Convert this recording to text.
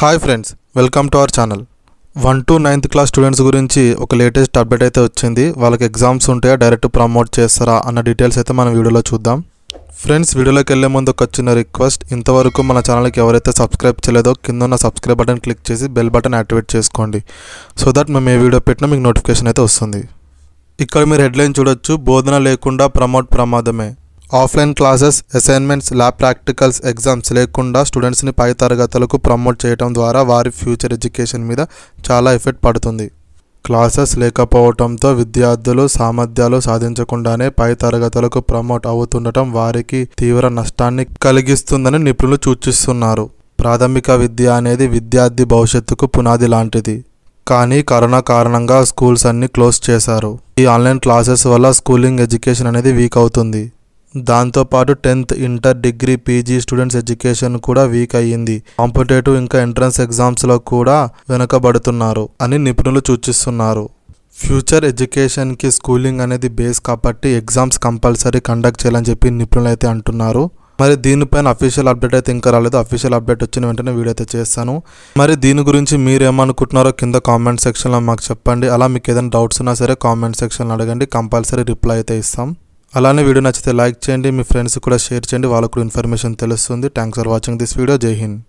hi friends welcome to our channel one to ninth class students గురించి ఒక latest update అయితే వచ్చింది వాళ్ళకి ఎగ్జామ్స్ ఉంటాయా డైరెక్ట్ ప్రమోట్ చేస్తారా అన్న డీటెయిల్స్ అయితే మనం వీడియోలో చూద్దాం ఫ్రెండ్స్ వీడియోలోకి వెళ్ళే ముందు ఒక చిన్న రిక్వెస్ట్ ఇంతవరకు మన ఛానల్కి ఎవరైతే సబ్స్క్రైబ్ చేయలేదో కింద ఉన్న సబ్స్క్రైబ్ బటన్ క్లిక్ చేసి బెల్ బటన్ యాక్టివేట్ చేసుకోండి సో దట్ మేము ఏ వీడియో పెట్టినా మీకు నోటిఫికేషన్ అయితే వస్తుంది ఇక్కడ మీరు హెడ్లైన్ చూడొచ్చు బోధన లేకుండా ప్రమోట్ ప్రమాదమే offline classes assignments lab practicals exams లేకుండా స్టూడెంట్స్ని పై తరగతులకు ప్రమోట్ చేయడం ద్వారా వారి ఫ్యూచర్ ఎడ్యుకేషన్ మీద చాలా ఎఫెక్ట్ పడుతుంది క్లాసెస్ లేకపోవటంతో విద్యార్థులు సామర్థ్యాలు సాధించకుండానే పై తరగతులకు ప్రమోట్ అవుతుండటం వారికి తీవ్ర నష్టాన్ని కలిగిస్తుందని నిపుణులు సూచిస్తున్నారు ప్రాథమిక విద్య అనేది విద్యార్థి భవిష్యత్తుకు పునాది లాంటిది కానీ కరోనా కారణంగా స్కూల్స్ అన్ని క్లోజ్ చేశారు ఈ ఆన్లైన్ క్లాసెస్ వల్ల స్కూలింగ్ ఎడ్యుకేషన్ అనేది వీక్ అవుతుంది దాంతోపాటు tenth inter degree PG students education కూడా వీక్ అయ్యింది కాంపిటేటివ్ ఇంకా ఎంట్రన్స్ ఎగ్జామ్స్లో కూడా వెనుకబడుతున్నారు అని నిపుణులు సూచిస్తున్నారు ఫ్యూచర్ ఎడ్యుకేషన్కి స్కూలింగ్ అనేది బేస్ కాబట్టి ఎగ్జామ్స్ కంపల్సరీ కండక్ట్ చేయాలని చెప్పి నిపుణులు అయితే అంటున్నారు మరి దీనిపైన అఫీషియల్ అప్డేట్ అయితే ఇంకా రాలేదు అఫీషియల్ అప్డేట్ వచ్చిన వెంటనే వీడియో అయితే చేస్తాను మరి దీని గురించి మీరు ఏమనుకుంటున్నారో కింద కామెంట్ సెక్షన్లో మాకు చెప్పండి అలా మీకు ఏదైనా డౌట్స్ ఉన్నా సరే కామెంట్ సెక్షన్లో అడగండి కంపల్సరీ రిప్లై అయితే ఇస్తాం అలానే వీడియో నచ్చితే లైక్ చేయండి మీ ఫ్రెండ్స్ కూడా షేర్ చేయండి వాళ్ళకు కూడా ఇన్ఫర్మేషన్ తెలుస్తుంది thanks for watching this video జై హింద్